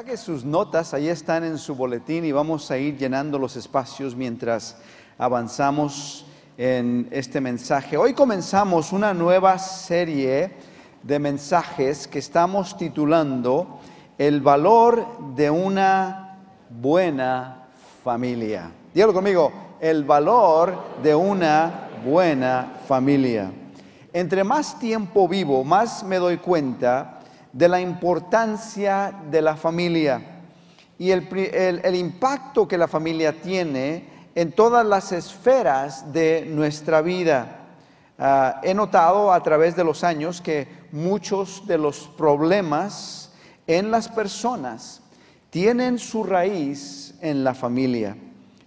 Saque sus notas, ahí están en su boletín y vamos a ir llenando los espacios mientras avanzamos en este mensaje. Hoy comenzamos una nueva serie de mensajes que estamos titulando El valor de una buena familia. Dígalo conmigo, el valor de una buena familia. Entre más tiempo vivo, más me doy cuenta de la importancia de la familia y el, impacto que la familia tiene en todas las esferas de nuestra vida. Ah, he notado a través de los años que muchos de los problemas en las personas tienen su raíz en la familia.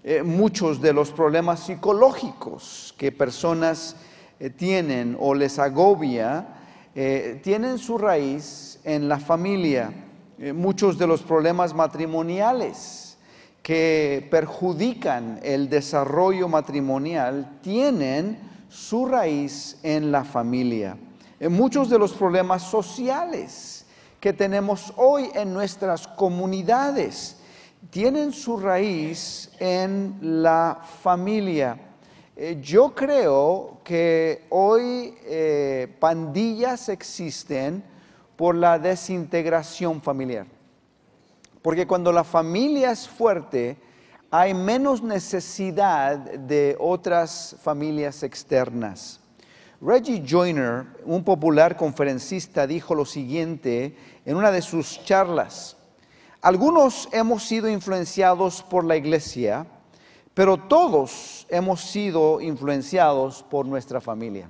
Eh, muchos de los problemas psicológicos que personas eh, tienen o les agobia eh, tienen su raíz en la familia, eh, muchos de los problemas matrimoniales que perjudican el desarrollo matrimonial tienen su raíz en la familia. Muchos de los problemas sociales que tenemos hoy en nuestras comunidades tienen su raíz en la familia. Eh, yo creo que hoy eh, pandillas existen por la desintegración familiar. Porque cuando la familia es fuerte, hay menos necesidad de otras familias externas. Reggie Joyner, un popular conferencista, dijo lo siguiente en una de sus charlas. Algunos hemos sido influenciados por la iglesia, pero todos hemos sido influenciados por nuestra familia.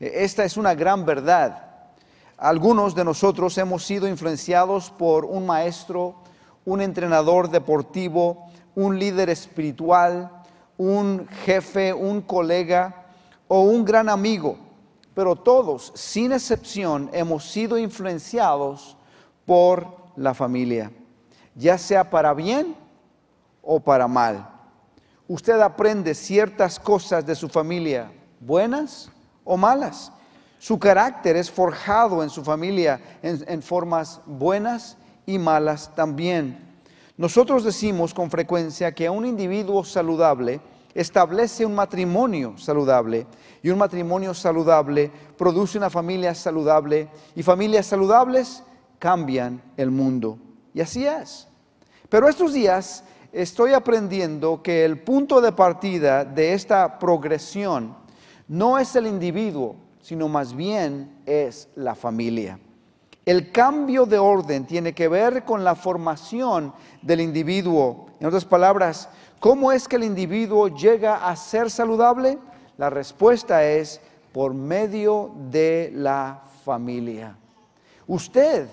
E, esta es una gran verdad. Algunos de nosotros hemos sido influenciados por un maestro, un entrenador deportivo, un líder espiritual, un jefe, un colega o un gran amigo. Pero todos, sin excepción, hemos sido influenciados por la familia, ya sea para bien o para mal. Usted aprende ciertas cosas de su familia, buenas o malas. Su carácter es forjado en su familia en, formas buenas y malas también. Nosotros decimos con frecuencia que un individuo saludable establece un matrimonio saludable y un matrimonio saludable produce una familia saludable y familias saludables cambian el mundo. Y así es. Pero estos días estoy aprendiendo que el punto de partida de esta progresión no es el individuo, sino más bien es la familia. El cambio de orden tiene que ver con la formación del individuo. En otras palabras, ¿cómo es que el individuo llega a ser saludable? La respuesta es por medio de la familia. Usted,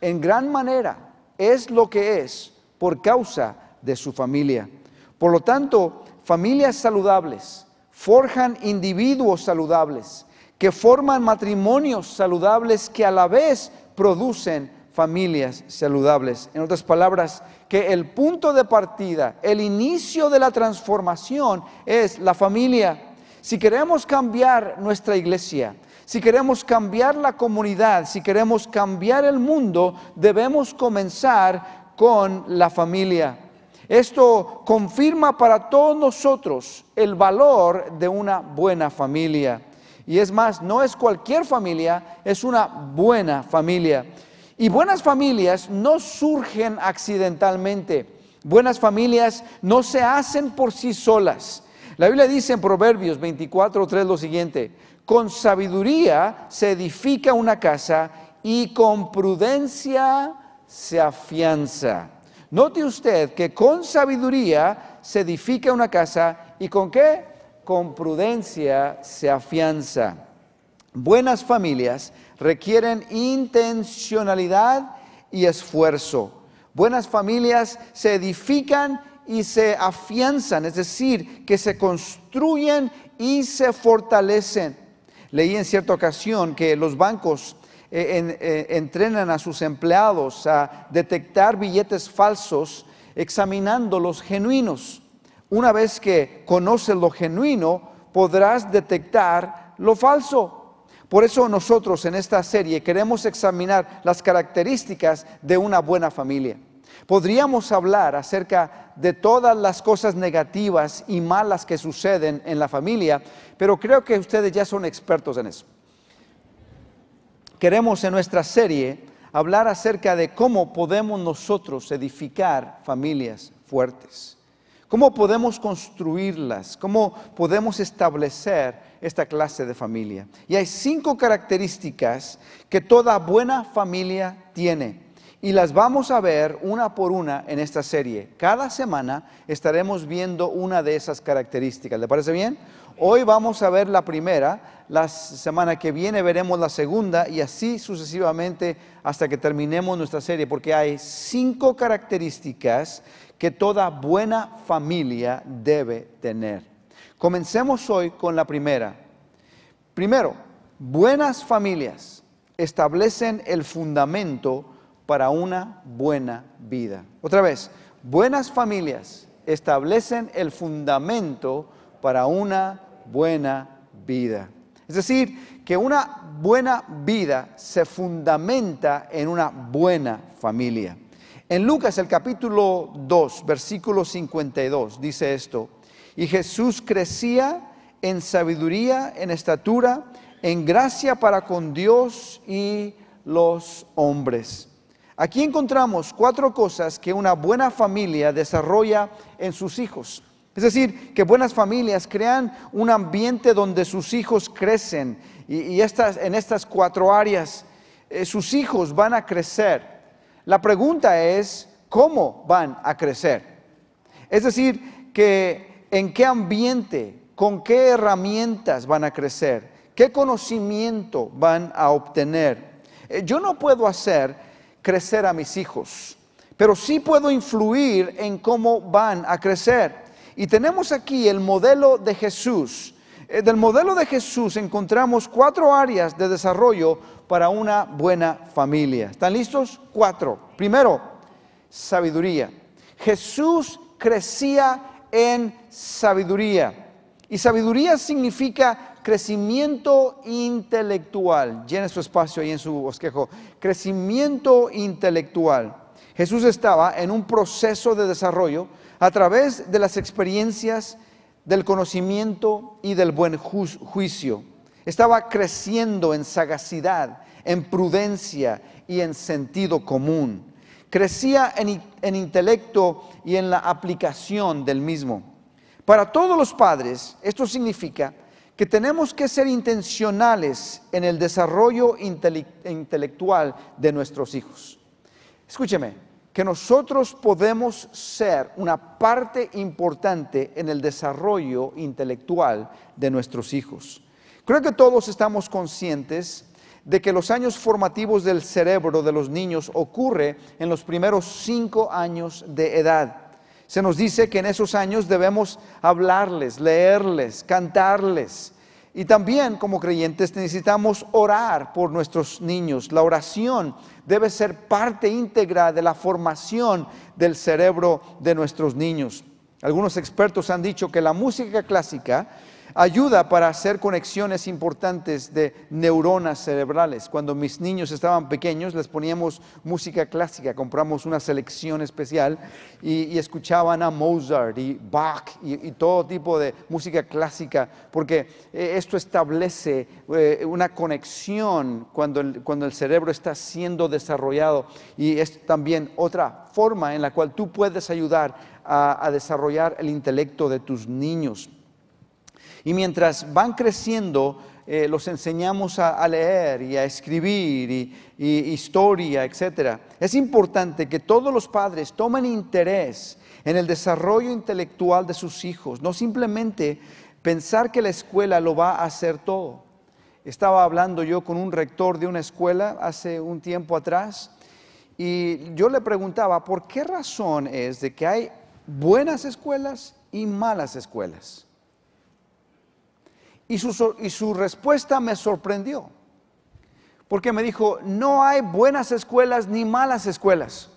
en gran manera, es lo que es por causa de su familia. Por lo tanto, familias saludables forjan individuos saludables que forman matrimonios saludables que a la vez producen familias saludables. En otras palabras, que el punto de partida, el inicio de la transformación es la familia. Si queremos cambiar nuestra iglesia, si queremos cambiar la comunidad, si queremos cambiar el mundo, debemos comenzar con la familia. Esto confirma para todos nosotros el valor de una buena familia. Y es más, no es cualquier familia, es una buena familia. Y buenas familias no surgen accidentalmente. Buenas familias no se hacen por sí solas. La Biblia dice en Proverbios 3 lo siguiente: Con sabiduría se edifica una casa y con prudencia se afianza. Note usted que con sabiduría se edifica una casa y con qué? con prudencia se afianza. Buenas familias requieren intencionalidad y esfuerzo. Buenas familias se edifican y se afianzan, es decir, que se construyen y se fortalecen. Leí en cierta ocasión que los bancos eh, eh, entrenan a sus empleados a detectar billetes falsos examinando los genuinos. Una vez que conoces lo genuino, podrás detectar lo falso. Por eso nosotros en esta serie queremos examinar las características de una buena familia. Podríamos hablar acerca de todas las cosas negativas y malas que suceden en la familia, pero creo que ustedes ya son expertos en eso. Queremos en nuestra serie hablar acerca de cómo podemos nosotros edificar familias fuertes. ¿Cómo podemos construirlas? ¿Cómo podemos establecer esta clase de familia? Y hay cinco características que toda buena familia tiene. Y las vamos a ver una por una en esta serie. Cada semana estaremos viendo una de esas características. ¿Le parece bien? Hoy vamos a ver la primera, la semana que viene veremos la segunda y así sucesivamente hasta que terminemos nuestra serie, porque hay cinco características que toda buena familia debe tener. Comencemos hoy con la primera. Primero, buenas familias establecen el fundamento para una buena vida. Otra vez, buenas familias establecen el fundamento para una buena vida. Es decir, que una buena vida se fundamenta en una buena familia. En Lucas el capítulo 2, versículo 52 dice esto, y Jesús crecía en sabiduría, en estatura, en gracia para con Dios y los hombres. Aquí encontramos cuatro cosas que una buena familia desarrolla en sus hijos. Es decir, que buenas familias crean un ambiente donde sus hijos crecen y, en estas cuatro áreas eh, sus hijos van a crecer la pregunta es, ¿cómo van a crecer? Es decir, que en qué ambiente, con qué herramientas van a crecer, qué conocimiento van a obtener. Eh, yo no puedo hacer crecer a mis hijos, pero sí puedo influir en cómo van a crecer. Y tenemos aquí el modelo de Jesús eh, del modelo de Jesús encontramos cuatro áreas de desarrollo para una buena familia. ¿Están listos? Cuatro. Primero, sabiduría. Jesús crecía en sabiduría. Y sabiduría significa crecimiento intelectual. Llene su espacio ahí en su bosquejo. Crecimiento intelectual. Jesús estaba en un proceso de desarrollo a través de las experiencias del conocimiento y del buen juicio. Estaba creciendo en sagacidad, en prudencia y en sentido común. Crecía en, intelecto y en la aplicación del mismo. Para todos los padres, esto significa que tenemos que ser intencionales en el desarrollo intelectual de nuestros hijos. Escúcheme, que nosotros podemos ser una parte importante en el desarrollo intelectual de nuestros hijos. Creo que todos estamos conscientes de que los años formativos del cerebro de los niños ocurre en los primeros cinco años de edad. Se nos dice que en esos años debemos hablarles, leerles, cantarles, y también como creyentes necesitamos orar por nuestros niños. La oración debe ser parte íntegra de la formación del cerebro de nuestros niños. Algunos expertos han dicho que la música clásica ayuda para hacer conexiones importantes de neuronas cerebrales. Cuando mis niños estaban pequeños les poníamos música clásica, compramos una selección especial y, escuchaban a Mozart y Bach y, todo tipo de música clásica, porque eh, esto establece eh, una conexión cuando el, cuando el cerebro está siendo desarrollado y es también otra forma en la cual tú puedes ayudar a, a desarrollar el intelecto de tus niños. Y mientras van creciendo, eh, los enseñamos a, leer y a escribir y, historia, etc. Es importante que todos los padres tomen interés en el desarrollo intelectual de sus hijos, no simplemente pensar que la escuela lo va a hacer todo. Estaba hablando yo con un rector de una escuela hace un tiempo atrás y yo le preguntaba, ¿por qué razón es de que hay buenas escuelas y malas escuelas? Y su, respuesta me sorprendió, porque me dijo, no hay buenas escuelas ni malas escuelas.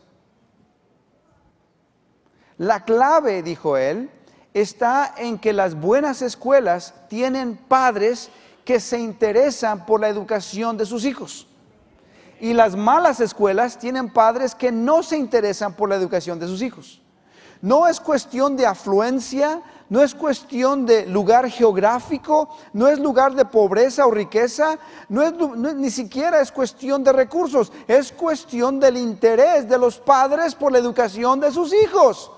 La clave, dijo él, está en que las buenas escuelas tienen padres que se interesan por la educación de sus hijos. Y las malas escuelas tienen padres que no se interesan por la educación de sus hijos. No es cuestión de afluencia, no es cuestión de lugar geográfico, no es lugar de pobreza o riqueza, no es, ni siquiera es cuestión de recursos, es cuestión del interés de los padres por la educación de sus hijos.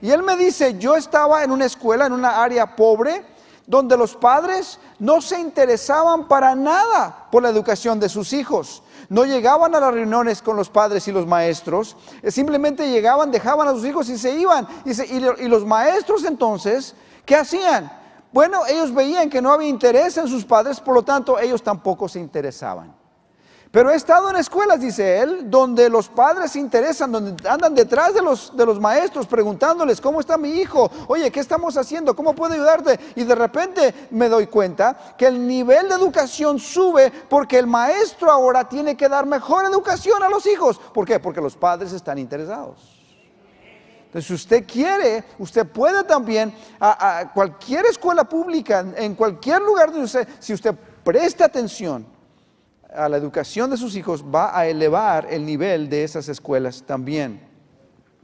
Y él me dice, yo estaba en una escuela, en una área pobre, donde los padres no se interesaban para nada por la educación de sus hijos no llegaban a las reuniones con los padres y los maestros, eh, simplemente llegaban, dejaban a sus hijos y se iban. Y, los maestros entonces, ¿qué hacían? Bueno, ellos veían que no había interés en sus padres, por lo tanto ellos tampoco se interesaban. Pero he estado en escuelas, dice él, donde los padres se interesan, donde andan detrás de los, de los maestros preguntándoles, ¿cómo está mi hijo? Oye, ¿qué estamos haciendo? ¿Cómo puedo ayudarte? Y de repente me doy cuenta que el nivel de educación sube porque el maestro ahora tiene que dar mejor educación a los hijos. ¿Por qué? Porque los padres están interesados. Entonces, si usted quiere, usted puede también a, cualquier escuela pública, en cualquier lugar donde usted, si usted presta atención, a la educación de sus hijos va a elevar el nivel de esas escuelas también.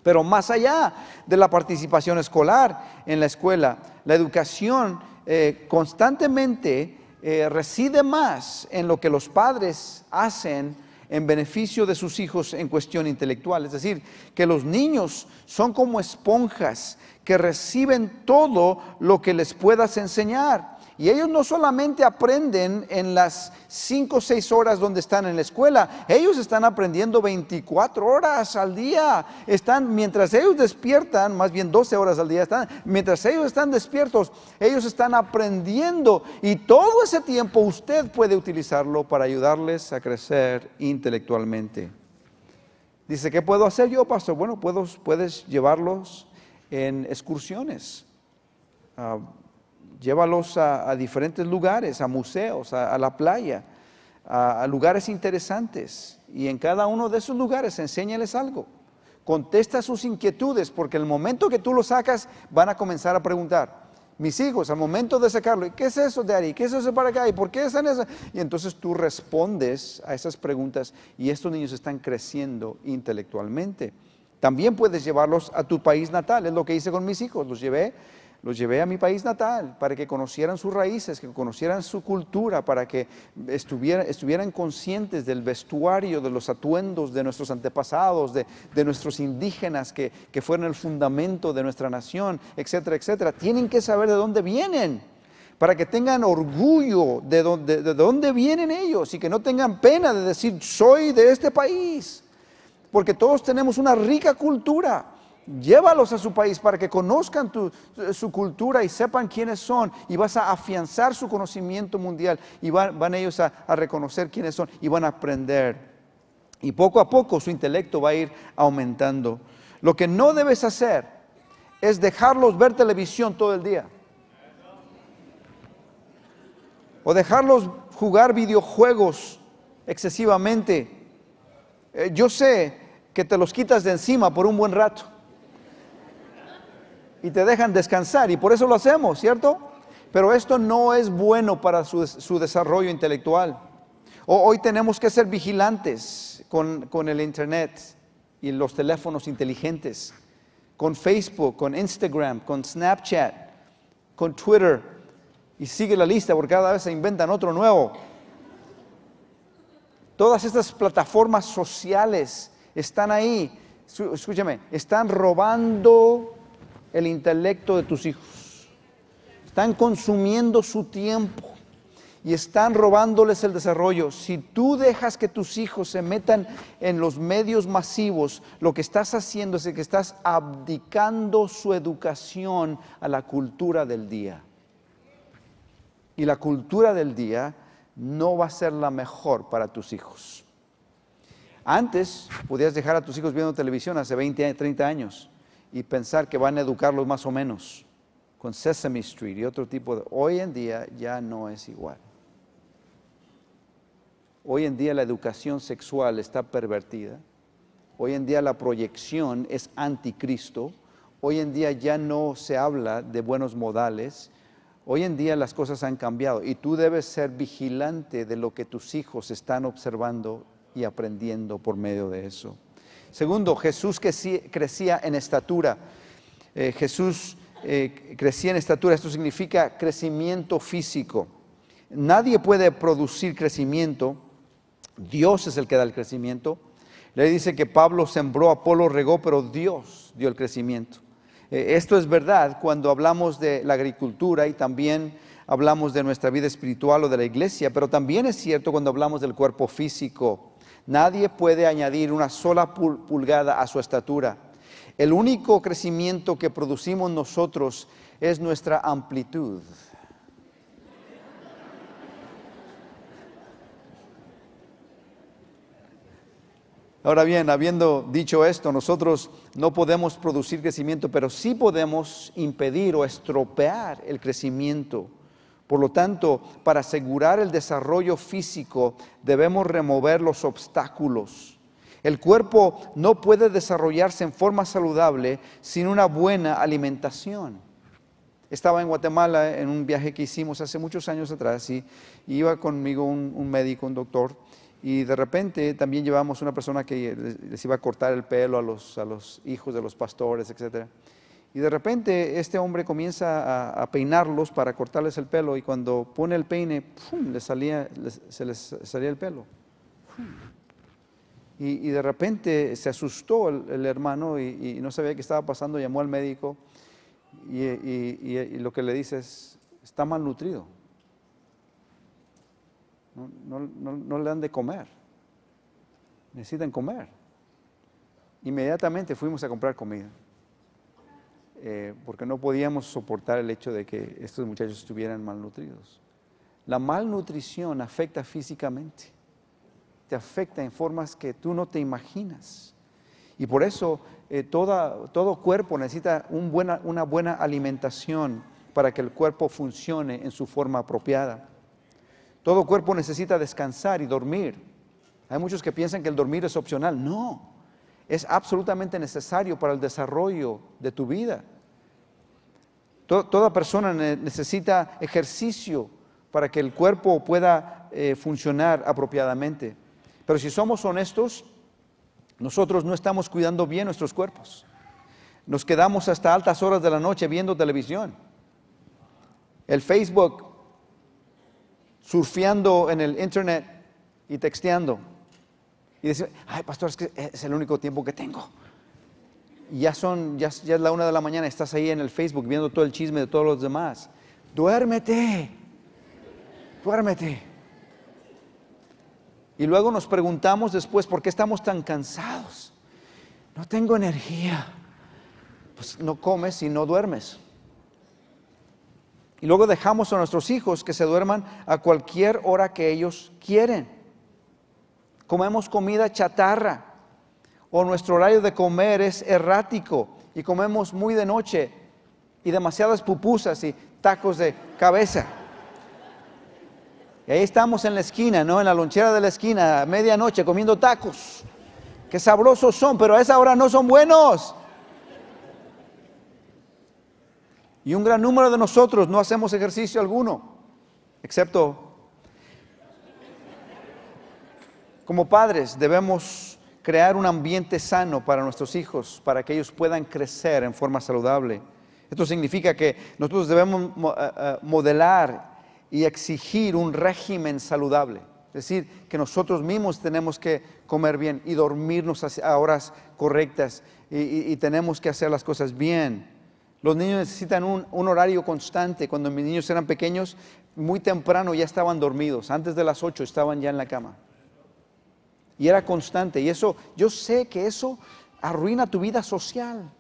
Pero más allá de la participación escolar en la escuela, la educación eh, constantemente eh, reside más en lo que los padres hacen en beneficio de sus hijos en cuestión intelectual. Es decir, que los niños son como esponjas que reciben todo lo que les puedas enseñar. Y ellos no solamente aprenden en las 5 o 6 horas donde están en la escuela, ellos están aprendiendo 24 horas al día. Están, mientras ellos despiertan, más bien 12 horas al día, están, mientras ellos están despiertos, ellos están aprendiendo. Y todo ese tiempo usted puede utilizarlo para ayudarles a crecer intelectualmente. Dice, ¿qué puedo hacer yo, pastor? Bueno, puedo, puedes llevarlos en excursiones. Ah, llévalos a, diferentes lugares, a museos, a, la playa, a, lugares interesantes. Y en cada uno de esos lugares enséñales algo. Contesta sus inquietudes, porque el momento que tú lo sacas, van a comenzar a preguntar. Mis hijos, al momento de sacarlo, qué es eso de ahí? ¿Qué es eso para acá? ¿Y por qué están eso? Y entonces tú respondes a esas preguntas y estos niños están creciendo intelectualmente. También puedes llevarlos a tu país natal, es lo que hice con mis hijos, los llevé los llevé a mi país natal para que conocieran sus raíces, que conocieran su cultura, para que estuvieran, conscientes del vestuario, de los atuendos de nuestros antepasados, de, nuestros indígenas que, fueron el fundamento de nuestra nación, etcétera, etcétera. Tienen que saber de dónde vienen para que tengan orgullo de de dónde vienen ellos y que no tengan pena de decir soy de este país, porque todos tenemos una rica cultura. Llévalos a su país para que conozcan su cultura y sepan quiénes son. Y vas a afianzar su conocimiento mundial. Y van, ellos a, reconocer quiénes son y van a aprender. Y poco a poco su intelecto va a ir aumentando. Lo que no debes hacer es dejarlos ver televisión todo el día. O dejarlos jugar videojuegos excesivamente. Eh, yo sé que te los quitas de encima por un buen rato y te dejan descansar y por eso lo hacemos, ¿cierto? Pero esto no es bueno para su, desarrollo intelectual. hoy tenemos que ser vigilantes con, con el Internet y los teléfonos inteligentes, con Facebook, con Instagram, con Snapchat, con Twitter. Y sigue la lista porque cada vez se inventan otro nuevo. Todas estas plataformas sociales están ahí, escúchame, están robando el intelecto de tus hijos. Están consumiendo su tiempo y están robándoles el desarrollo. Si tú dejas que tus hijos se metan en los medios masivos, lo que estás haciendo es que estás abdicando su educación a la cultura del día. Y la cultura del día no va a ser la mejor para tus hijos. Antes podías dejar a tus hijos viendo televisión hace 20, 30 años y pensar que van a educarlos más o menos con Sesame Street y otro tipo de... Hoy en día ya no es igual. Hoy en día la educación sexual está pervertida. Hoy en día la proyección es anticristo. Hoy en día ya no se habla de buenos modales. Hoy en día las cosas han cambiado y tú debes ser vigilante de lo que tus hijos están observando y aprendiendo por medio de eso. Segundo, Jesús crecía en estatura. Eh, Jesús eh, crecía en estatura, esto significa crecimiento físico. Nadie puede producir crecimiento, Dios es el que da el crecimiento. Le dice que Pablo sembró, Apolo regó, pero Dios dio el crecimiento. Eh, esto es verdad cuando hablamos de la agricultura y también hablamos de nuestra vida espiritual o de la iglesia, pero también es cierto cuando hablamos del cuerpo físico Nadie puede añadir una sola pulgada a su estatura. El único crecimiento que producimos nosotros es nuestra amplitud. Ahora bien, habiendo dicho esto, nosotros no podemos producir crecimiento, pero sí podemos impedir o estropear el crecimiento por lo tanto, para asegurar el desarrollo físico debemos remover los obstáculos. El cuerpo no puede desarrollarse en forma saludable sin una buena alimentación. Estaba en Guatemala en un viaje que hicimos hace muchos años atrás y iba conmigo un, médico, un doctor, y de repente también llevamos una persona que les, iba a cortar el pelo a los, a los hijos de los pastores, etcétera. Y de repente este hombre comienza a, peinarlos para cortarles el pelo y cuando pone el peine, salía, se les salía el pelo. Y, de repente se asustó el, hermano y, no sabía qué estaba pasando, llamó al médico y, lo que le dice es, está malnutrido. no, le dan de comer. Necesitan comer. Inmediatamente fuimos a comprar comida. Eh, porque no podíamos soportar el hecho de que estos muchachos estuvieran malnutridos. La malnutrición afecta físicamente, te afecta en formas que tú no te imaginas. Y por eso eh, todo cuerpo necesita una buena alimentación para que el cuerpo funcione en su forma apropiada. Todo cuerpo necesita descansar y dormir. Hay muchos que piensan que el dormir es opcional. No, es absolutamente necesario para el desarrollo de tu vida. Toda persona necesita ejercicio para que el cuerpo pueda eh, funcionar apropiadamente. Pero si somos honestos, nosotros no estamos cuidando bien nuestros cuerpos. Nos quedamos hasta altas horas de la noche viendo televisión. El Facebook, surfeando en el Internet y texteando. Y decimos, ay, pastor, es que es el único tiempo que tengo ya, son, ya, ya es la una de la mañana, estás ahí en el Facebook viendo todo el chisme de todos los demás. Duérmete, duérmete. Y luego nos preguntamos después, ¿por qué estamos tan cansados? No tengo energía. Pues no comes y no duermes. Y luego dejamos a nuestros hijos que se duerman a cualquier hora que ellos quieren. Comemos comida chatarra o nuestro horario de comer es errático y comemos muy de noche y demasiadas pupusas y tacos de cabeza. Y ahí estamos en la esquina, ¿no? En la lonchera de la esquina, a medianoche, comiendo tacos. Qué sabrosos son, pero a esa hora no son buenos. Y un gran número de nosotros no hacemos ejercicio alguno, excepto como padres debemos crear un ambiente sano para nuestros hijos, para que ellos puedan crecer en forma saludable. Esto significa que nosotros debemos eh, eh, modelar y exigir un régimen saludable. Es decir, que nosotros mismos tenemos que comer bien y dormirnos a horas correctas y, tenemos que hacer las cosas bien. Los niños necesitan un, un, horario constante. Cuando mis niños eran pequeños, muy temprano ya estaban dormidos. Antes de las 8 estaban ya en la cama y era constante. Y eso, yo sé que eso arruina tu vida social.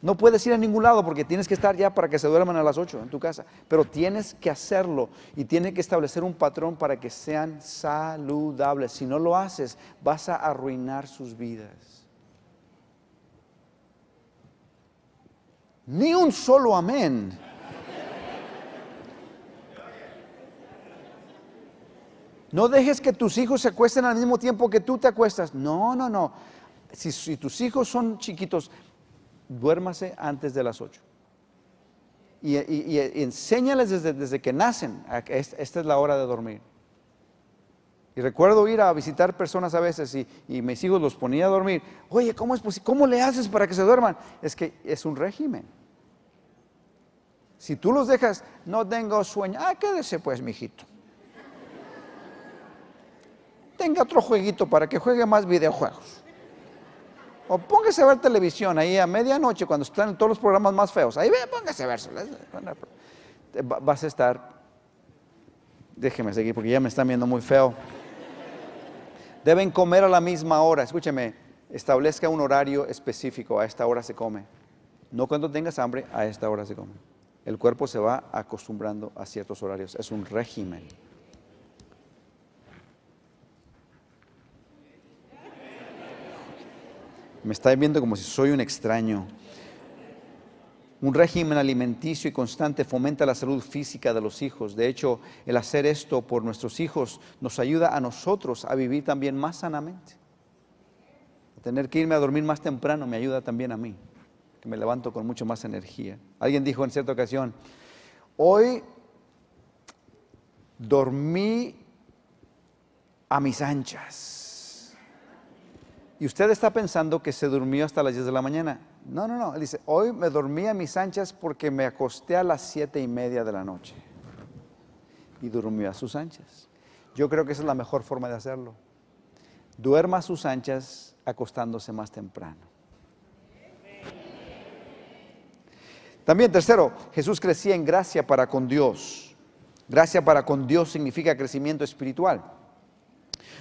No puedes ir a ningún lado porque tienes que estar ya para que se duerman a las 8 en tu casa, pero tienes que hacerlo y tienes que establecer un patrón para que sean saludables. Si no lo haces, vas a arruinar sus vidas. Ni un solo amén. No dejes que tus hijos se acuesten al mismo tiempo que tú te acuestas. No, no, no. Si, tus hijos son chiquitos, duérmase antes de las 8. Y, enséñales desde, desde, que nacen, esta es la hora de dormir. Y recuerdo ir a visitar personas a veces y, mis hijos los ponía a dormir. Oye, ¿cómo, es ¿cómo le haces para que se duerman? Es que es un régimen. Si tú los dejas, no tengo sueño. Ah, quédese pues, mijito tenga otro jueguito para que juegue más videojuegos. O póngase a ver televisión ahí a medianoche cuando están todos los programas más feos. Ahí ve, póngase a ver. Vas a estar. Déjeme seguir porque ya me están viendo muy feo. Deben comer a la misma hora. Escúcheme, establezca un horario específico. A esta hora se come. No cuando tengas hambre, a esta hora se come. El cuerpo se va acostumbrando a ciertos horarios. Es un régimen. Me está viendo como si soy un extraño. Un régimen alimenticio y constante fomenta la salud física de los hijos. De hecho, el hacer esto por nuestros hijos nos ayuda a nosotros a vivir también más sanamente. Tener que irme a dormir más temprano me ayuda también a mí, que me levanto con mucho más energía. Alguien dijo en cierta ocasión, hoy dormí a mis anchas y usted está pensando que se durmió hasta las 10 de la mañana. No, no, no. Él dice, hoy me dormí a mis anchas porque me acosté a las 7 y media de la noche. Y durmió a sus anchas. Yo creo que esa es la mejor forma de hacerlo. Duerma a sus anchas acostándose más temprano. También tercero, Jesús crecía en gracia para con Dios. Gracia para con Dios significa crecimiento espiritual.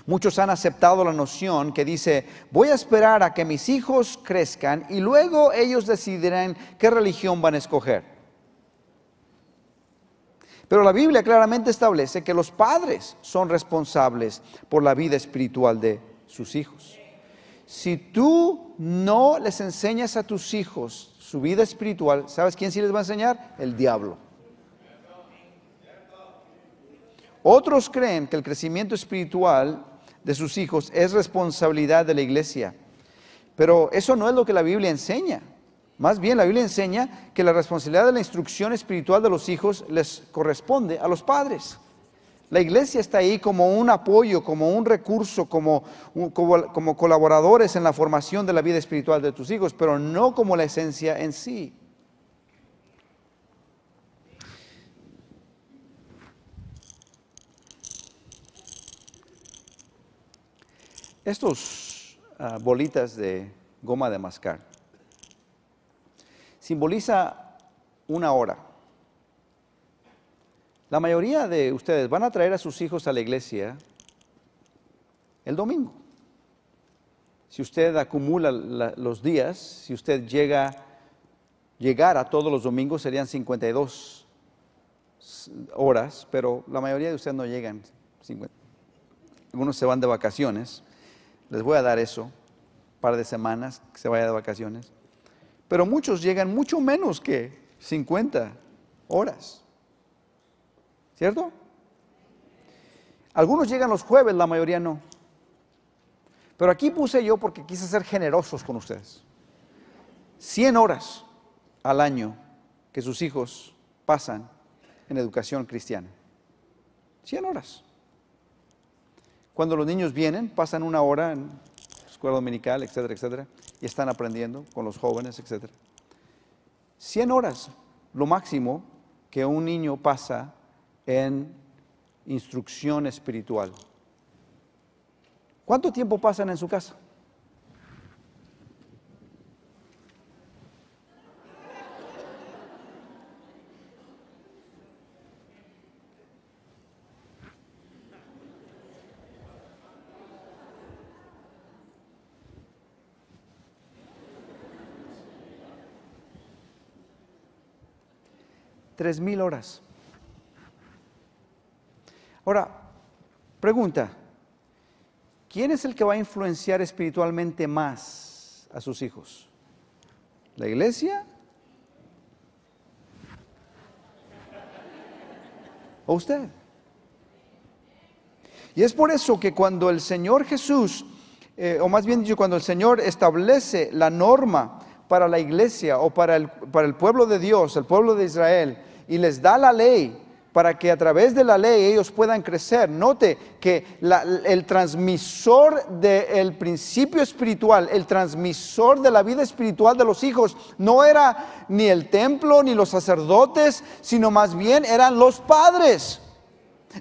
Muchos han aceptado la noción que dice, voy a esperar a que mis hijos crezcan y luego ellos decidirán qué religión van a escoger. Pero la Biblia claramente establece que los padres son responsables por la vida espiritual de sus hijos. Si tú no les enseñas a tus hijos su vida espiritual, ¿sabes quién sí les va a enseñar? El diablo. Otros creen que el crecimiento espiritual de sus hijos es responsabilidad de la iglesia. Pero eso no es lo que la Biblia enseña. Más bien, la Biblia enseña que la responsabilidad de la instrucción espiritual de los hijos les corresponde a los padres. La iglesia está ahí como un apoyo, como un recurso, como, como, colaboradores en la formación de la vida espiritual de tus hijos, pero no como la esencia en sí. Estos ah, bolitas de goma de mascar simboliza una hora. La mayoría de ustedes van a traer a sus hijos a la iglesia el domingo. Si usted acumula los días, si usted llega llegar a todos los domingos serían 52 horas, pero la mayoría de ustedes no llegan. Algunos se van de vacaciones. Les voy a dar eso, un par de semanas, que se vaya de vacaciones. Pero muchos llegan mucho menos que 50 horas. ¿Cierto? Algunos llegan los jueves, la mayoría no. Pero aquí puse yo porque quise ser generosos con ustedes. 100 horas al año que sus hijos pasan en educación cristiana. 100 horas. Cuando los niños vienen, pasan una hora en escuela dominical, etcétera, etcétera, y están aprendiendo con los jóvenes, etcétera. 100 horas, lo máximo que un niño pasa en instrucción espiritual. ¿Cuánto tiempo pasan en su casa? tres mil horas. Ahora, pregunta, ¿quién es el que va a influenciar espiritualmente más a sus hijos? ¿La iglesia? ¿O usted? Y es por eso que cuando el Señor Jesús, eh, o más bien dicho, cuando el Señor establece la norma para la iglesia o para el, para el pueblo de Dios, el pueblo de Israel, y les da la ley para que a través de la ley ellos puedan crecer. Note que el transmisor del principio espiritual, el transmisor de la vida espiritual de los hijos, no era ni el templo ni los sacerdotes, sino más bien eran los padres.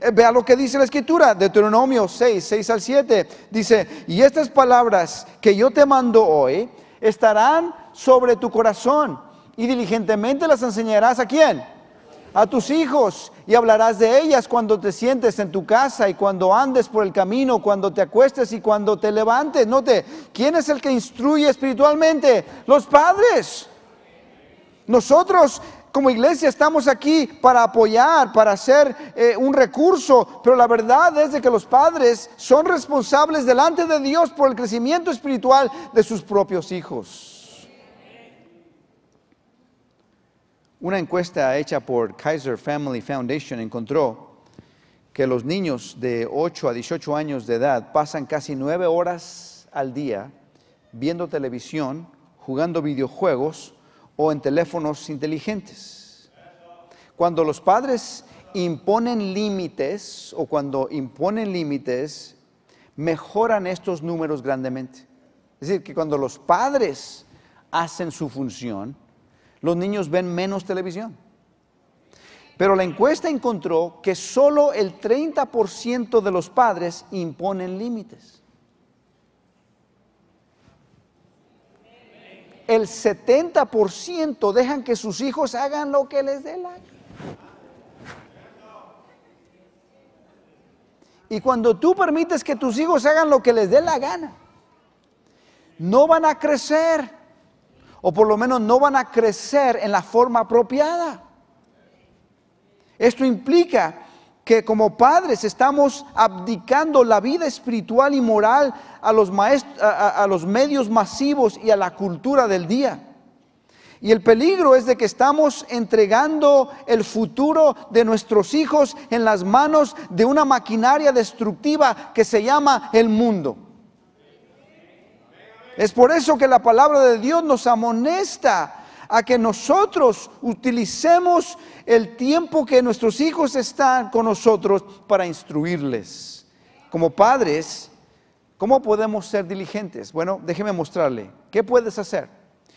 Eh, vea lo que dice la escritura, Deuteronomio 6, 6 al 7. Dice, y estas palabras que yo te mando hoy estarán sobre tu corazón y diligentemente las enseñarás a quién? A tus hijos y hablarás de ellas cuando te sientes en tu casa y cuando andes por el camino, cuando te acuestes y cuando te levantes. Note, ¿quién es el que instruye espiritualmente? Los padres. Nosotros como iglesia estamos aquí para apoyar, para ser eh, un recurso, pero la verdad es de que los padres son responsables delante de Dios por el crecimiento espiritual de sus propios hijos. Una encuesta hecha por Kaiser Family Foundation encontró que los niños de 8 a 18 años de edad pasan casi 9 horas al día viendo televisión, jugando videojuegos o en teléfonos inteligentes. Cuando los padres imponen límites o cuando imponen límites, mejoran estos números grandemente. Es decir, que cuando los padres hacen su función, los niños ven menos televisión. Pero la encuesta encontró que solo el 30% de los padres imponen límites. El 70% dejan que sus hijos hagan lo que les dé la gana. Y cuando tú permites que tus hijos hagan lo que les dé la gana, no van a crecer o por lo menos no van a crecer en la forma apropiada. Esto implica que como padres estamos abdicando la vida espiritual y moral a los, los, medios masivos y a la cultura del día. Y el peligro es de que estamos entregando el futuro de nuestros hijos en las manos de una maquinaria destructiva que se llama el mundo. Es por eso que la palabra de Dios nos amonesta a que nosotros utilicemos el tiempo que nuestros hijos están con nosotros para instruirles. Como padres, ¿cómo podemos ser diligentes? Bueno, déjeme mostrarle. ¿Qué puedes hacer?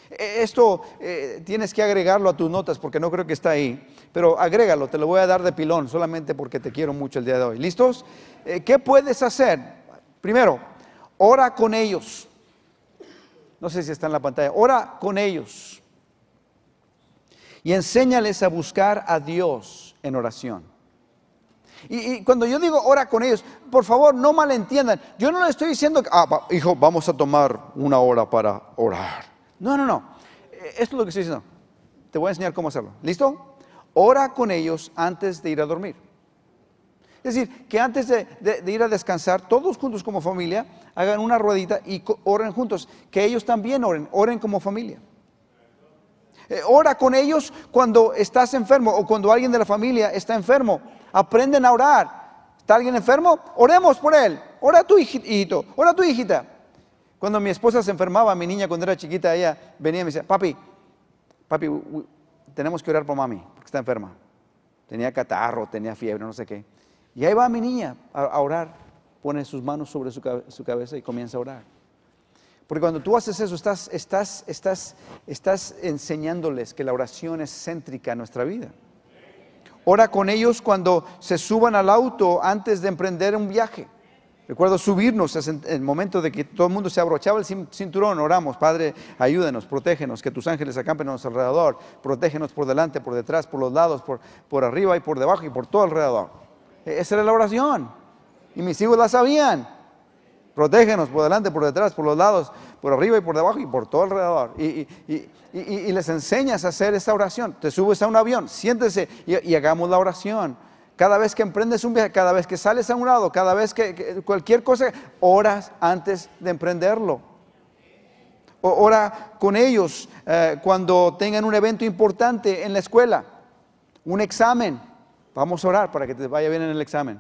E, esto eh, tienes que agregarlo a tus notas porque no creo que está ahí, pero agrégalo, te lo voy a dar de pilón solamente porque te quiero mucho el día de hoy. ¿Listos? Eh, ¿Qué puedes hacer? Primero, ora con ellos. No sé si está en la pantalla. Ora con ellos. Y enséñales a buscar a Dios en oración. Y, cuando yo digo ora con ellos, por favor no malentiendan. Yo no le estoy diciendo, ah, hijo, vamos a tomar una hora para orar. No, no, no. Eh, esto es lo que estoy diciendo. Te voy a enseñar cómo hacerlo. ¿Listo? Ora con ellos antes de ir a dormir. Es decir, que antes de, ir a descansar, todos juntos como familia, hagan una ruedita y oren juntos. Que ellos también oren, oren como familia. Eh, ora con ellos cuando estás enfermo o cuando alguien de la familia está enfermo. Aprenden a orar. ¿Está alguien enfermo? Oremos por él. Ora tu hijito, ora tu hijita. Cuando mi esposa se enfermaba, mi niña cuando era chiquita, ella venía y me decía, papi, papi, tenemos que orar por mami, porque está enferma. Tenía catarro, tenía fiebre, no sé qué. Y ahí va mi niña a, orar, pone sus manos sobre su, cabeza y comienza a orar. Porque cuando tú haces eso, estás, enseñándoles que la oración es céntrica en nuestra vida. Ora con ellos cuando se suban al auto antes de emprender un viaje. Recuerdo subirnos, en el momento de que todo el mundo se abrochaba el cinturón, oramos, Padre, ayúdenos, protégenos, que tus ángeles acampen a nuestro alrededor, protégenos por delante, por detrás, por los lados, por, por arriba y por debajo y por todo alrededor. Esa era la oración. Y mis hijos la sabían. Protégenos por delante, por detrás, por los lados, por arriba y por debajo y por todo alrededor. Y, les enseñas a hacer esa oración. Te subes a un avión, siéntese y hagamos la oración. Cada vez que emprendes un viaje, cada vez que sales a un lado, cada vez que, cualquier cosa, Horas antes de emprenderlo. ora con ellos eh, cuando tengan un evento importante en la escuela, un examen. Vamos a orar para que te vaya bien en el examen.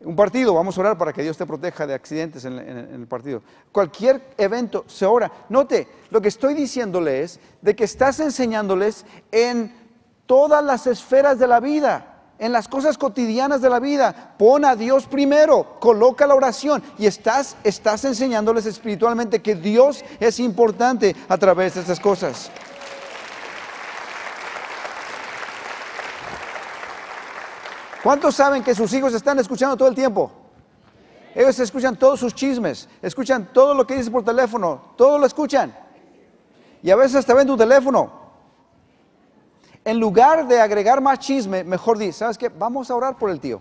Un partido, vamos a orar para que Dios te proteja de accidentes en, el partido. Cualquier evento se ora. Note, lo que estoy diciéndole es de que estás enseñándoles en todas las esferas de la vida, en las cosas cotidianas de la vida. Pon a Dios primero, coloca la oración y estás, estás enseñándoles espiritualmente que Dios es importante a través de estas cosas. ¿Cuántos saben que sus hijos están escuchando todo el tiempo? Ellos escuchan todos sus chismes, escuchan todo lo que dices por teléfono, todo lo escuchan. Y a veces hasta ven tu teléfono. En lugar de agregar más chisme, mejor di, ¿sabes qué? Vamos a orar por el tío.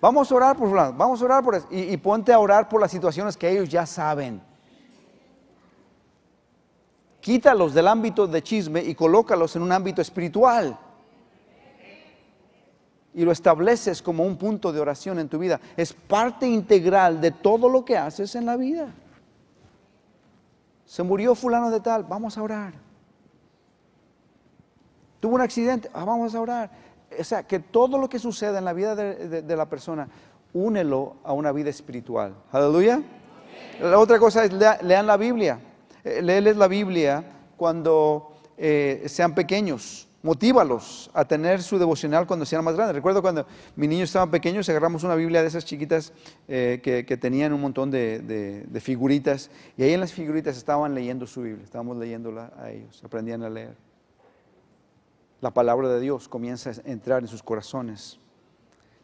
Vamos a orar por vamos a orar por él Y, y ponte a orar por las situaciones que ellos ya saben. Quítalos del ámbito de chisme y colócalos en un ámbito espiritual y lo estableces como un punto de oración en tu vida. Es parte integral de todo lo que haces en la vida. Se murió fulano de tal, vamos a orar. Tuvo un accidente, ah, vamos a orar. O sea, que todo lo que sucede en la vida de, la persona, únelo a una vida espiritual. Aleluya. La otra cosa es, lean la Biblia. Eh, léeles la Biblia cuando eh, sean pequeños motívalos a tener su devocional cuando sean más grandes. Recuerdo cuando mi niño estaba pequeño, agarramos una Biblia de esas chiquitas eh, que, tenían un montón de, figuritas, y ahí en las figuritas estaban leyendo su Biblia, estábamos leyéndola a ellos, aprendían a leer. La palabra de Dios comienza a entrar en sus corazones.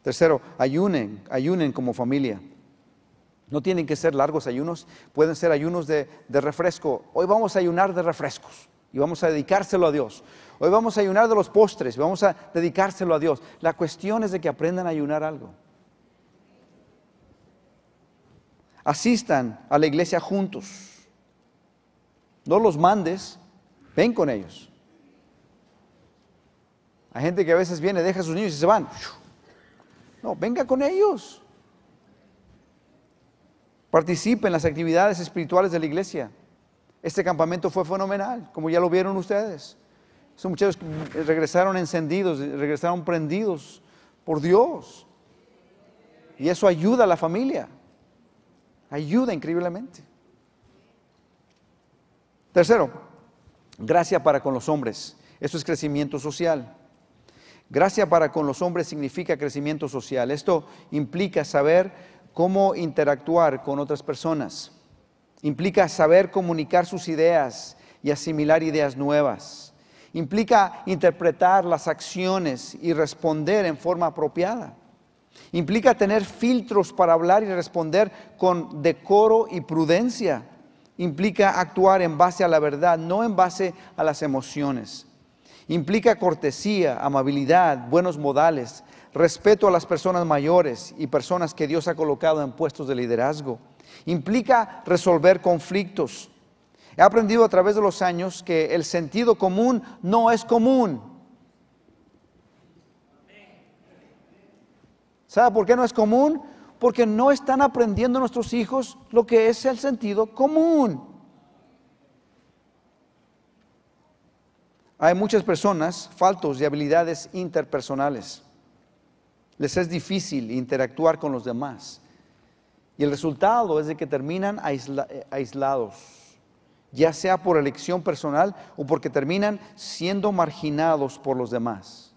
Tercero, ayunen, ayunen como familia. No tienen que ser largos ayunos, pueden ser ayunos de refresco. Hoy vamos a ayunar de refrescos y vamos a dedicárselo a Dios hoy vamos a ayunar de los postres, vamos a dedicárselo a Dios. La cuestión es de que aprendan a ayunar algo. Asistan a la iglesia juntos. No los mandes, ven con ellos. Hay gente que a veces viene, deja a sus niños y se van. No, venga con ellos. Participen en las actividades espirituales de la iglesia. Este campamento fue fenomenal, como ya lo vieron ustedes. Son muchachos mm, regresaron encendidos, eh, regresaron prendidos por Dios. Y eso ayuda a la familia. Ayuda increíblemente. Tercero, gracia para con los hombres. Eso es crecimiento social. Gracia para con los hombres significa crecimiento social. Esto implica saber cómo interactuar con otras personas. Implica saber comunicar sus ideas y asimilar ideas nuevas. Implica interpretar las acciones y responder en forma apropiada. Implica tener filtros para hablar y responder con decoro y prudencia. Implica actuar en base a la verdad, no en base a las emociones. Implica cortesía, amabilidad, buenos modales, respeto a las personas mayores y personas que Dios ha colocado en puestos de liderazgo. Implica resolver conflictos, He aprendido a través de los años que el sentido común no es común. ¿Sabe por qué no es común? Porque no están aprendiendo nuestros hijos lo que es el sentido común. Hay muchas personas faltos de habilidades interpersonales. Les es difícil interactuar con los demás. Y el resultado es de que terminan eh, aislados ya sea por elección personal o porque terminan siendo marginados por los demás.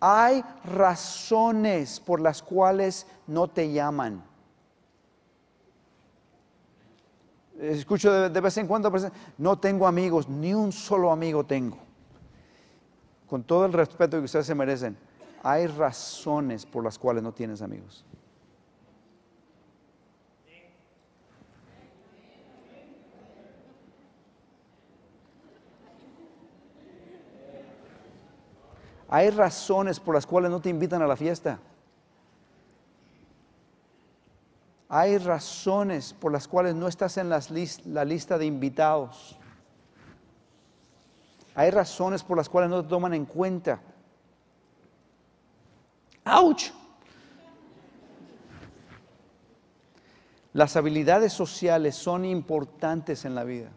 Hay razones por las cuales no te llaman. Escucho de, vez en cuando, pues, no tengo amigos, ni un solo amigo tengo. Con todo el respeto que ustedes se merecen, hay razones por las cuales no tienes amigos. Hay razones por las cuales no te invitan a la fiesta. Hay razones por las cuales no estás en la lista de invitados. Hay razones por las cuales no te toman en cuenta. ¡Auch! Las habilidades sociales son importantes en la vida.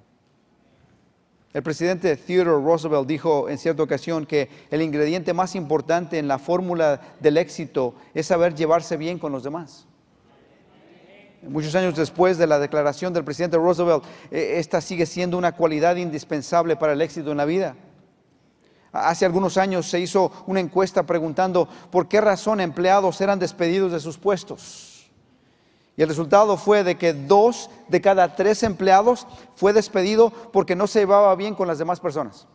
El presidente Theodore Roosevelt dijo en cierta ocasión que el ingrediente más importante en la fórmula del éxito es saber llevarse bien con los demás. Muchos años después de la declaración del presidente Roosevelt, e, esta sigue siendo una cualidad indispensable para el éxito en la vida. Hace algunos años se hizo una encuesta preguntando por qué razón empleados eran despedidos de sus puestos. Y el resultado fue de que dos de cada tres empleados fue despedido porque no se llevaba bien con las demás personas.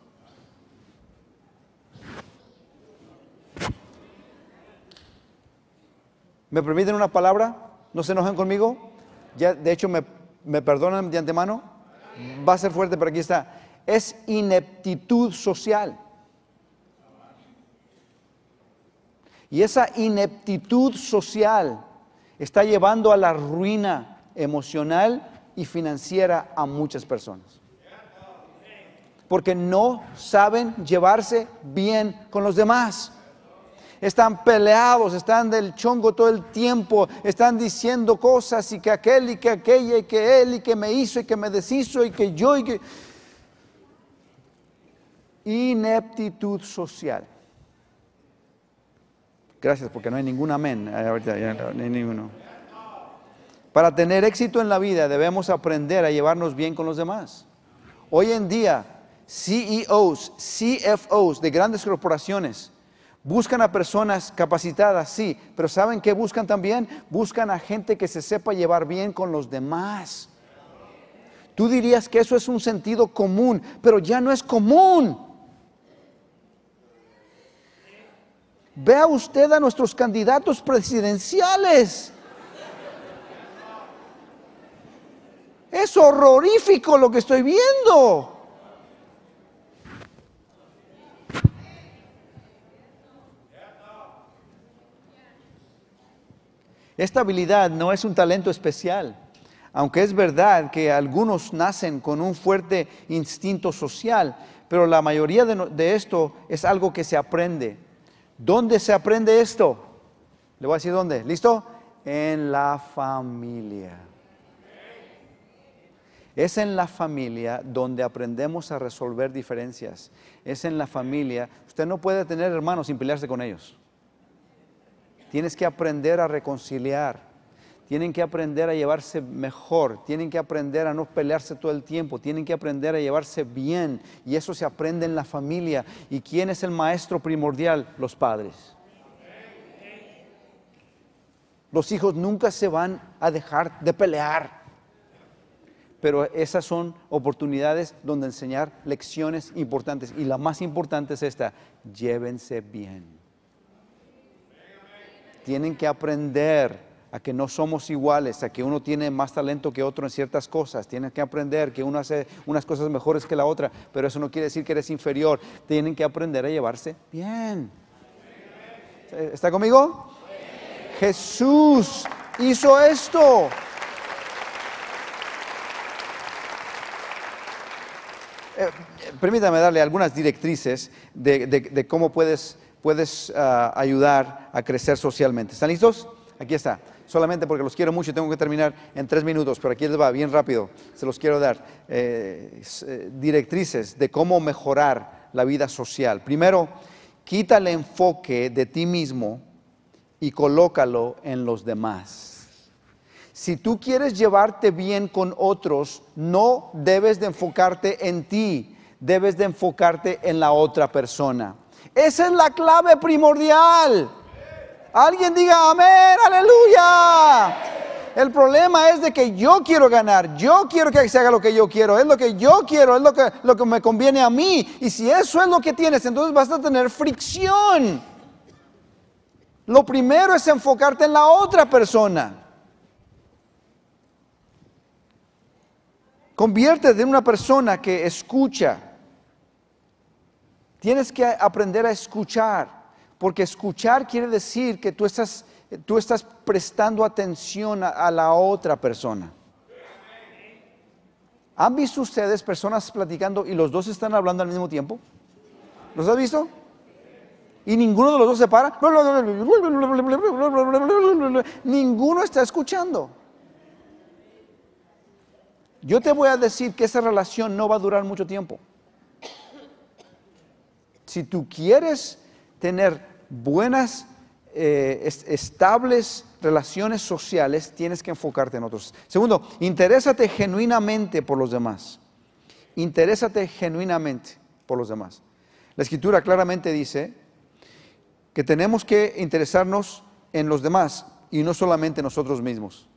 ¿Me permiten una palabra? ¿No se enojen conmigo? Ya, de hecho, me, me perdonan de antemano. Va a ser fuerte, pero aquí está. Es ineptitud social. Y esa ineptitud social está llevando a la ruina emocional y financiera a muchas personas. Porque no saben llevarse bien con los demás. Están peleados, están del chongo todo el tiempo, están diciendo cosas y que aquel y que aquella y que él y que me hizo y que me deshizo y que yo y que... Ineptitud social. Gracias, porque no hay ningún amén. Eh, ahorita ninguno. Para tener éxito en la vida debemos aprender a llevarnos bien con los demás. Hoy en día, CEOs, CFOs de grandes corporaciones buscan a personas capacitadas, sí, pero ¿saben qué buscan también? Buscan a gente que se sepa llevar bien con los demás. Tú dirías que eso es un sentido común, pero ya no es común. Vea usted a nuestros candidatos presidenciales. Es horrorífico lo que estoy viendo. Esta habilidad no es un talento especial, aunque es verdad que algunos nacen con un fuerte instinto social, pero la mayoría de, esto es algo que se aprende. ¿Dónde se aprende esto? Le voy a decir dónde. ¿Listo? En la familia. Es en la familia donde aprendemos a resolver diferencias. Es en la familia. Usted no puede tener hermanos sin pelearse con ellos. Tienes que aprender a reconciliar tienen que aprender a llevarse mejor, tienen que aprender a no pelearse todo el tiempo, tienen que aprender a llevarse bien y eso se aprende en la familia. ¿Y quién es el maestro primordial? Los padres. Los hijos nunca se van a dejar de pelear, pero esas son oportunidades donde enseñar lecciones importantes y la más importante es esta, llévense bien. Tienen que aprender a que no somos iguales, a que uno tiene más talento que otro en ciertas cosas, tienen que aprender que uno hace unas cosas mejores que la otra, pero eso no quiere decir que eres inferior, tienen que aprender a llevarse bien. ¿Está conmigo? Jesús hizo esto. Eh, permítame darle algunas directrices de, cómo puedes, puedes ah, ayudar a crecer socialmente. ¿Están listos? Aquí está solamente porque los quiero mucho y tengo que terminar en tres minutos, pero aquí les va, bien rápido, se los quiero dar. Eh, eh, directrices de cómo mejorar la vida social. Primero, quita el enfoque de ti mismo y colócalo en los demás. Si tú quieres llevarte bien con otros, no debes de enfocarte en ti, debes de enfocarte en la otra persona. Esa es la clave primordial. Alguien diga amén, aleluya. El problema es de que yo quiero ganar, yo quiero que se haga lo que yo quiero, es lo que yo quiero, es lo que, lo que me conviene a mí. Y si eso es lo que tienes, entonces vas a tener fricción. Lo primero es enfocarte en la otra persona. Conviértete en una persona que escucha. Tienes que aprender a escuchar. Porque escuchar quiere decir que tú estás, tú estás prestando atención a, a la otra persona. ¿Han visto ustedes personas platicando y los dos están hablando al mismo tiempo? ¿Los has visto? Y ninguno de los dos se para. Ninguno está escuchando. Yo te voy a decir que esa relación no va a durar mucho tiempo. Si tú quieres tener buenas, eh, estables relaciones sociales, tienes que enfocarte en otros. Segundo, interésate genuinamente por los demás. Interésate genuinamente por los demás. La escritura claramente dice que tenemos que interesarnos en los demás y no solamente nosotros mismos.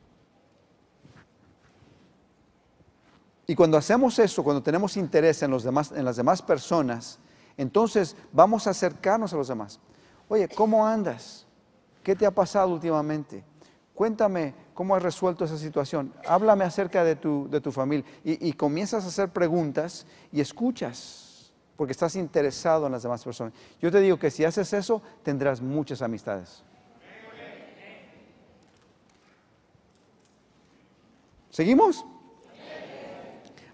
Y cuando hacemos eso, cuando tenemos interés en, los demás, en las demás personas, entonces vamos a acercarnos a los demás. Oye, ¿cómo andas? ¿Qué te ha pasado últimamente? Cuéntame cómo has resuelto esa situación. Háblame acerca de tu, de tu familia. Y, y comienzas a hacer preguntas y escuchas, porque estás interesado en las demás personas. Yo te digo que si haces eso, tendrás muchas amistades. ¿Seguimos?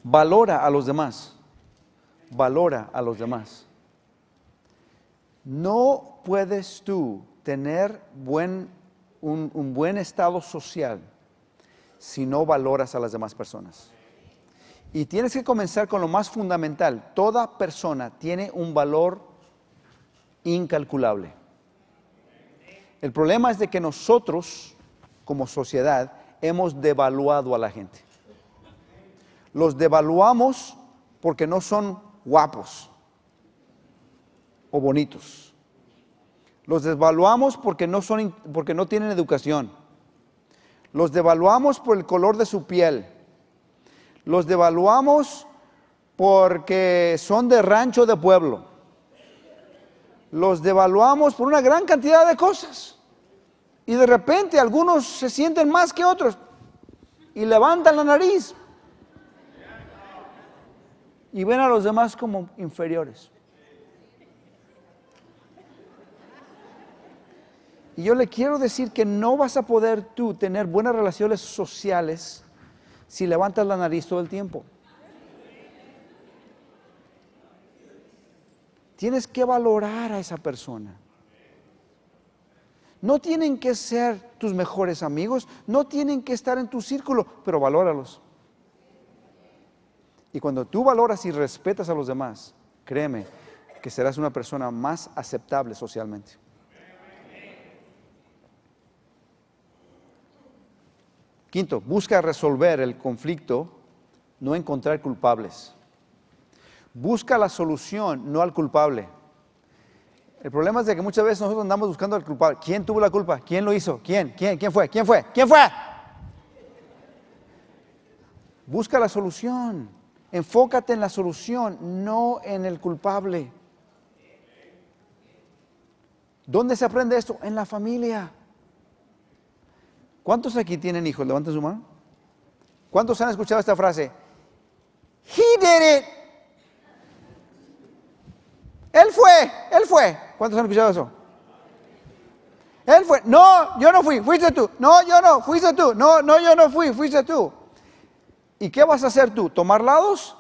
Valora a los demás. Valora a los demás. No puedes tú tener buen, un, un buen estado social si no valoras a las demás personas. Y tienes que comenzar con lo más fundamental. Toda persona tiene un valor incalculable. El problema es de que nosotros, como sociedad, hemos devaluado a la gente. Los devaluamos porque no son guapos, bonitos. Los desvaluamos porque no, son, porque no tienen educación. Los devaluamos por el color de su piel. Los devaluamos porque son de rancho de pueblo. Los devaluamos por una gran cantidad de cosas. Y de repente algunos se sienten más que otros y levantan la nariz y ven a los demás como inferiores. Y yo le quiero decir que no vas a poder tú tener buenas relaciones sociales si levantas la nariz todo el tiempo. Tienes que valorar a esa persona. No tienen que ser tus mejores amigos, no tienen que estar en tu círculo, pero valóralos. Y cuando tú valoras y respetas a los demás, créeme que serás una persona más aceptable socialmente. Quinto, busca resolver el conflicto, no encontrar culpables. Busca la solución, no al culpable. El problema es de que muchas veces nosotros andamos buscando al culpable. ¿Quién tuvo la culpa? ¿Quién lo hizo? ¿Quién? ¿Quién? ¿Quién fue? ¿Quién fue? ¿Quién fue? Busca la solución. Enfócate en la solución, no en el culpable. ¿Dónde se aprende esto? En la familia. ¿Cuántos aquí tienen hijos? Levanten su mano. ¿Cuántos han escuchado esta frase? He did it. Él fue, él fue. ¿Cuántos han escuchado eso? Él fue. No, yo no fui, fuiste tú. No, yo no, fuiste tú. No, no, yo no fui, fuiste tú. ¿Y qué vas a hacer tú? ¿Tomar lados?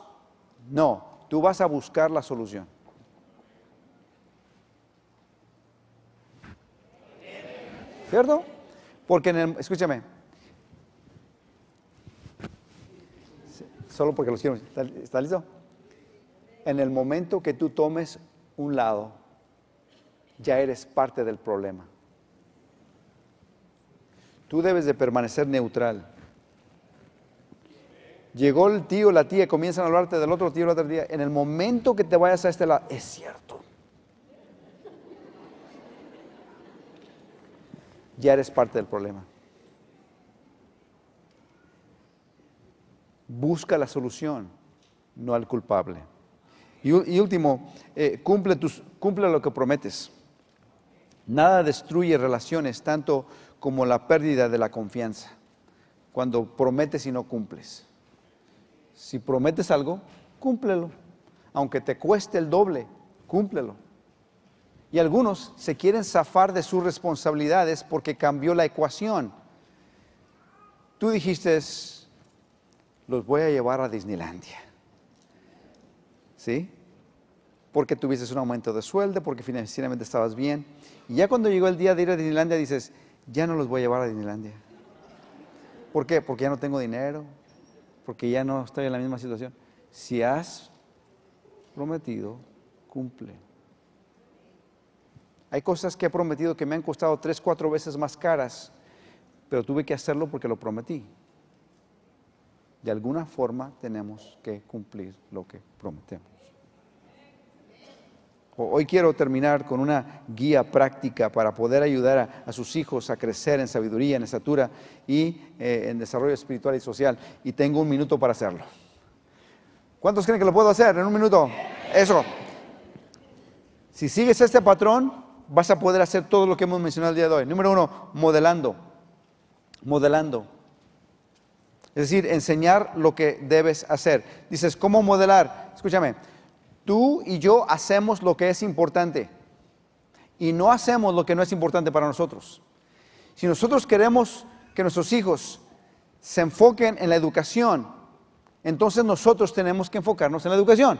No, tú vas a buscar la solución. ¿Cierto? Porque en el, escúchame, solo porque los quiero, ¿está, listo? En el momento que tú tomes un lado, ya eres parte del problema. Tú debes de permanecer neutral. Llegó el tío, la tía, comienzan a hablarte del otro tío, el otro tía. En el momento que te vayas a este lado, es cierto. ya eres parte del problema. Busca la solución, no al culpable. Y, último, eh, cumple lo que prometes. Nada destruye relaciones tanto como la pérdida de la confianza, cuando prometes y no cumples. Si prometes algo, cúmplelo. Aunque te cueste el doble, cúmplelo. Y algunos se quieren zafar de sus responsabilidades porque cambió la ecuación. Tú dijiste, los voy a llevar a Disneylandia. ¿Sí? Porque tuviste un aumento de sueldo, porque financieramente estabas bien. Y ya cuando llegó el día de ir a Disneylandia dices, ya no los voy a llevar a Disneylandia. ¿Por qué? Porque ya no tengo dinero, porque ya no estoy en la misma situación. Si has prometido, cumple. Hay cosas que he prometido que me han costado tres, cuatro veces más caras, pero tuve que hacerlo porque lo prometí. De alguna forma tenemos que cumplir lo que prometemos. Hoy quiero terminar con una guía práctica para poder ayudar a, sus hijos a crecer en sabiduría, en estatura y eh, en desarrollo espiritual y social. Y tengo un minuto para hacerlo. ¿Cuántos creen que lo puedo hacer en un minuto? Eso. Si sigues este patrón, vas a poder hacer todo lo que hemos mencionado el día de hoy. Número uno, modelando. Modelando. Es decir, enseñar lo que debes hacer. Dices, ¿cómo modelar? Escúchame, tú y yo hacemos lo que es importante y no hacemos lo que no es importante para nosotros. Si nosotros queremos que nuestros hijos se enfoquen en la educación, entonces nosotros tenemos que enfocarnos en la educación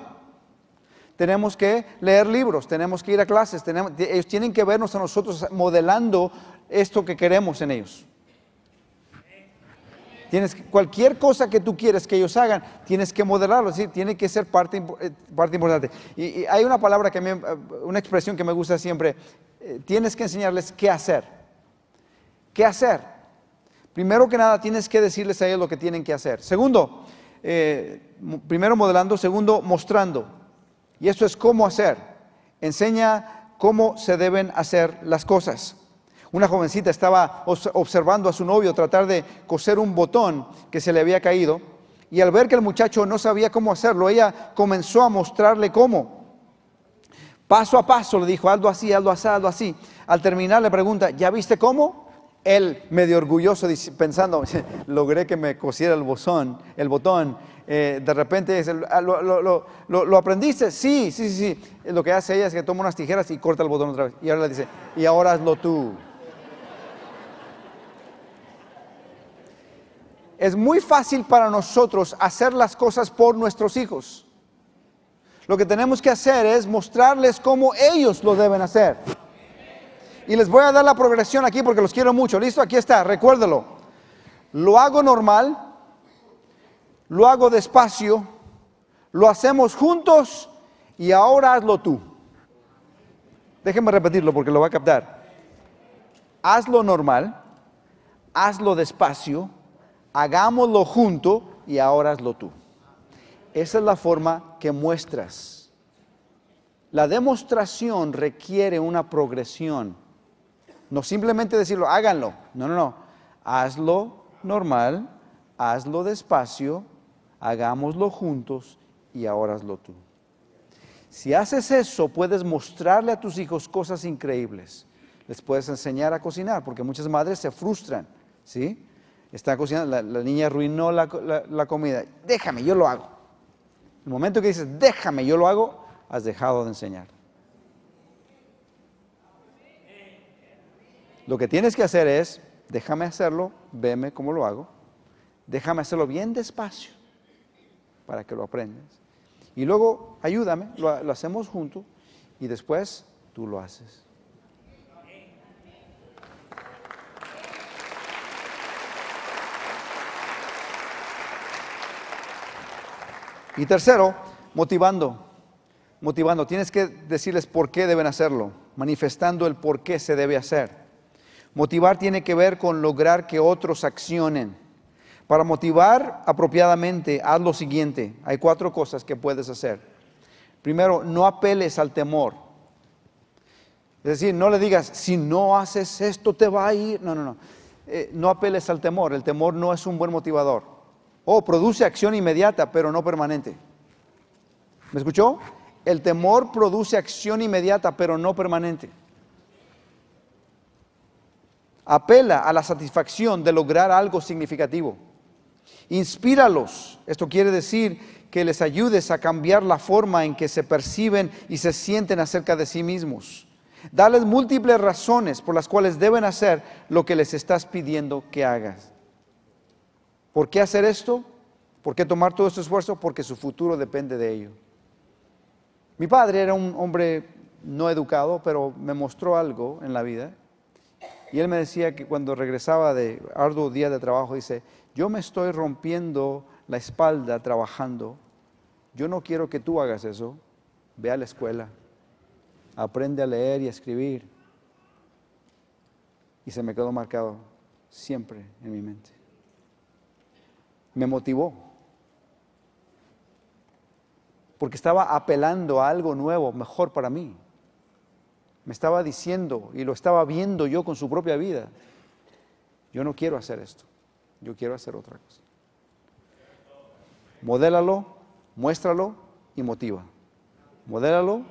tenemos que leer libros, tenemos que ir a clases, ellos tienen que vernos a nosotros modelando esto que queremos en ellos. Tienes cualquier cosa que tú quieres que ellos hagan, tienes que modelarlo, ¿sí? tiene que ser parte, eh, parte importante. Y, hay una palabra que eh, una expresión que me gusta siempre, eh, tienes que enseñarles qué hacer. ¿Qué hacer? Primero que nada, tienes que decirles a ellos lo que tienen que hacer. Segundo, primero modelando, segundo mostrando. Y eso es cómo hacer. Enseña cómo se deben hacer las cosas. Una jovencita estaba observando a su novio tratar de coser un botón que se le había caído y al ver que el muchacho no sabía cómo hacerlo, ella comenzó a mostrarle cómo. Paso a paso le dijo, algo así, algo así, algo así. Al terminar le pregunta, ¿ya viste cómo? Él, medio orgulloso, pensando, logré que me cosiera el, bozón, el botón. Eh, de repente ah, ¿lo, aprendiste? Sí, sí, sí, sí. Lo que hace ella es que toma unas tijeras y corta el botón otra vez. Y ahora le dice, y ahora hazlo tú. Es muy fácil para nosotros hacer las cosas por nuestros hijos. Lo que tenemos que hacer es mostrarles cómo ellos lo deben hacer. Y les voy a dar la progresión aquí porque los quiero mucho. ¿Listo? Aquí está, recuérdalo. Lo hago normal, lo hago despacio, lo hacemos juntos y ahora hazlo tú. Déjeme repetirlo porque lo va a captar. Hazlo normal, hazlo despacio, hagámoslo junto y ahora hazlo tú. Esa es la forma que muestras. La demostración requiere una progresión. No simplemente decirlo, háganlo. No, no, no. Hazlo normal, hazlo despacio, hagámoslo juntos y ahora hazlo tú. Si haces eso, puedes mostrarle a tus hijos cosas increíbles. Les puedes enseñar a cocinar, porque muchas madres se frustran, ¿sí? Están cocinando, la, niña arruinó la, comida. Déjame, yo lo hago. El momento que dices, déjame, yo lo hago, has dejado de enseñar. Lo que tienes que hacer es, déjame hacerlo, veme cómo lo hago, déjame hacerlo bien despacio para que lo aprendas. Y luego, ayúdame, lo, hacemos juntos y después tú lo haces. Y tercero, motivando. Motivando. Tienes que decirles por qué deben hacerlo, manifestando el por qué se debe hacer. Motivar tiene que ver con lograr que otros accionen. Para motivar apropiadamente, haz lo siguiente. Hay cuatro cosas que puedes hacer. Primero, no apeles al temor. Es decir, no le digas, si no haces esto te va a ir. No, no, no. Eh, no apeles al temor. El temor no es un buen motivador. O produce acción inmediata, pero no permanente. ¿Me escuchó? El temor produce acción inmediata, pero no permanente apela a la satisfacción de lograr algo significativo. Inspíralos. Esto quiere decir que les ayudes a cambiar la forma en que se perciben y se sienten acerca de sí mismos. Dales múltiples razones por las cuales deben hacer lo que les estás pidiendo que hagas. ¿Por qué hacer esto? ¿Por qué tomar todo este esfuerzo? Porque su futuro depende de ello. Mi padre era un hombre no educado, pero me mostró algo en la vida. Y él me decía que cuando regresaba de arduo día de trabajo, dice, yo me estoy rompiendo la espalda trabajando, yo no quiero que tú hagas eso, ve a la escuela, aprende a leer y a escribir. Y se me quedó marcado siempre en mi mente. Me motivó. Porque estaba apelando a algo nuevo, mejor para mí. Me estaba diciendo y lo estaba viendo yo con su propia vida. Yo no quiero hacer esto yo quiero hacer otra cosa. Modélalo, muéstralo y motiva. Modélalo,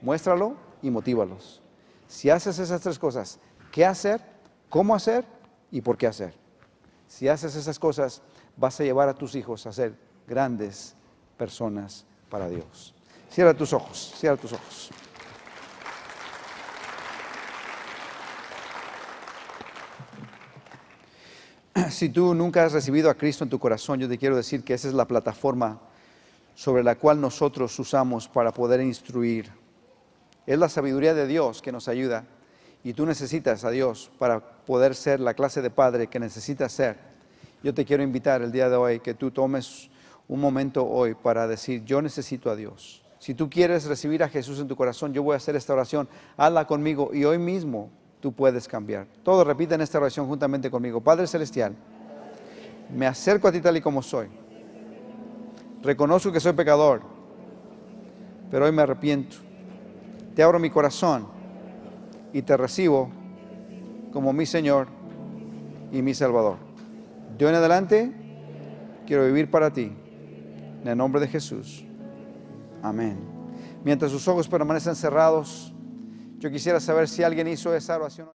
muéstralo y motívalos. Si haces esas tres cosas, ¿qué hacer? ¿Cómo hacer? ¿Y por qué hacer? Si haces esas cosas, vas a llevar a tus hijos a ser grandes personas para Dios. Cierra tus ojos, cierra tus ojos. si tú nunca has recibido a Cristo en tu corazón, yo te quiero decir que esa es la plataforma sobre la cual nosotros usamos para poder instruir. Es la sabiduría de Dios que nos ayuda y tú necesitas a Dios para poder ser la clase de padre que necesitas ser. Yo te quiero invitar el día de hoy que tú tomes un momento hoy para decir, yo necesito a Dios. Si tú quieres recibir a Jesús en tu corazón, yo voy a hacer esta oración. Hazla conmigo y hoy mismo tú puedes cambiar. Todos en esta oración juntamente conmigo. Padre Celestial, me acerco a ti tal y como soy. Reconozco que soy pecador, pero hoy me arrepiento. Te abro mi corazón y te recibo como mi Señor y mi Salvador. De en adelante quiero vivir para ti. En el nombre de Jesús. Amén. Mientras sus ojos permanecen cerrados, yo quisiera saber si alguien hizo esa oración.